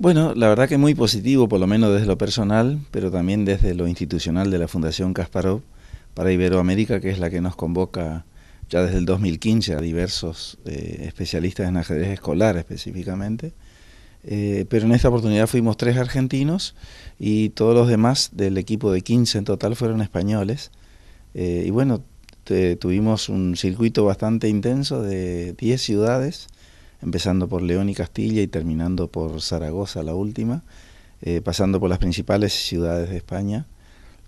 Bueno, la verdad que muy positivo, por lo menos desde lo personal, pero también desde lo institucional de la Fundación Kasparov para Iberoamérica, que es la que nos convoca ya desde el 2015 a diversos eh, especialistas en ajedrez escolar específicamente. Eh, pero en esta oportunidad fuimos tres argentinos y todos los demás del equipo de 15 en total fueron españoles. Eh, y bueno, tuvimos un circuito bastante intenso de 10 ciudades empezando por León y Castilla y terminando por Zaragoza, la última, eh, pasando por las principales ciudades de España.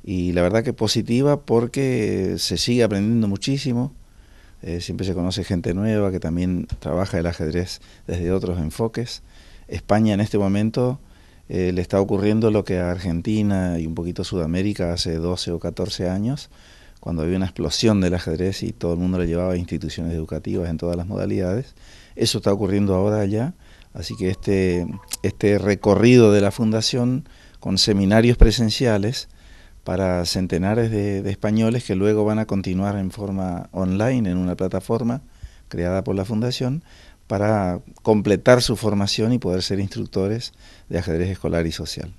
Y la verdad que positiva porque se sigue aprendiendo muchísimo, eh, siempre se conoce gente nueva que también trabaja el ajedrez desde otros enfoques. España en este momento eh, le está ocurriendo lo que a Argentina y un poquito Sudamérica hace 12 o 14 años, cuando había una explosión del ajedrez y todo el mundo lo llevaba a instituciones educativas en todas las modalidades. Eso está ocurriendo ahora allá. así que este, este recorrido de la fundación con seminarios presenciales para centenares de, de españoles que luego van a continuar en forma online en una plataforma creada por la fundación para completar su formación y poder ser instructores de ajedrez escolar y social.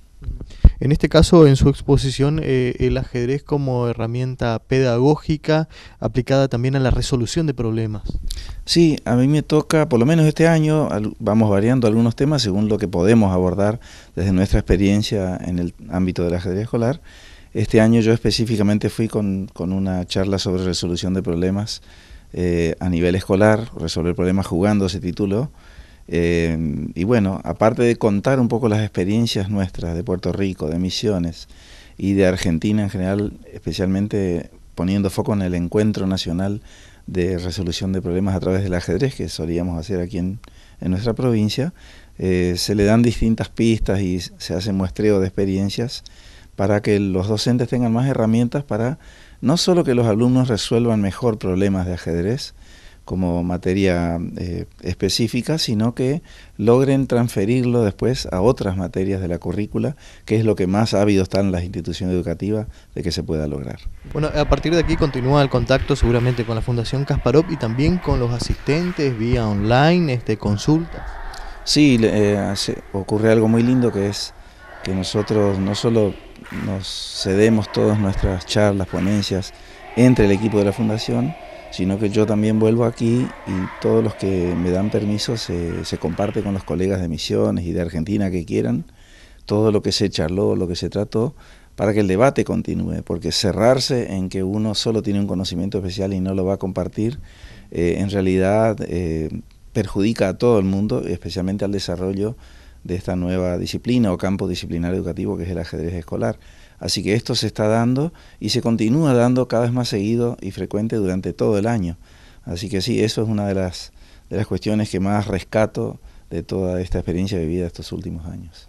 En este caso, en su exposición, eh, el ajedrez como herramienta pedagógica aplicada también a la resolución de problemas. Sí, a mí me toca, por lo menos este año, vamos variando algunos temas según lo que podemos abordar desde nuestra experiencia en el ámbito del ajedrez escolar. Este año yo específicamente fui con, con una charla sobre resolución de problemas eh, a nivel escolar, resolver problemas jugando, ese tituló. Eh, y bueno, aparte de contar un poco las experiencias nuestras de Puerto Rico, de Misiones y de Argentina en general, especialmente poniendo foco en el encuentro nacional de resolución de problemas a través del ajedrez que solíamos hacer aquí en, nuestra provincia, eh, se le dan distintas pistas y se hace muestreo de experiencias para que los docentes tengan más herramientas para no solo que los alumnos resuelvan mejor problemas de ajedrez, como materia eh, específica, sino que logren transferirlo después a otras materias de la currícula, que es lo que más ávido están las instituciones educativas de que se pueda lograr. Bueno, a partir de aquí continúa el contacto seguramente con la Fundación Kasparov y también con los asistentes vía online, este, consultas. Sí, eh, ocurre algo muy lindo que es que nosotros no solo nos cedemos todas nuestras charlas, ponencias entre el equipo de la Fundación, sino que yo también vuelvo aquí y todos los que me dan permiso se, comparte con los colegas de Misiones y de Argentina que quieran todo lo que se charló, lo que se trató, para que el debate continúe, porque cerrarse en que uno solo tiene un conocimiento especial y no lo va a compartir, eh, en realidad eh, perjudica a todo el mundo, especialmente al desarrollo de esta nueva disciplina o campo disciplinar educativo que es el ajedrez escolar. Así que esto se está dando y se continúa dando cada vez más seguido y frecuente durante todo el año. Así que sí, eso es una de las, de las cuestiones que más rescato de toda esta experiencia vivida estos últimos años.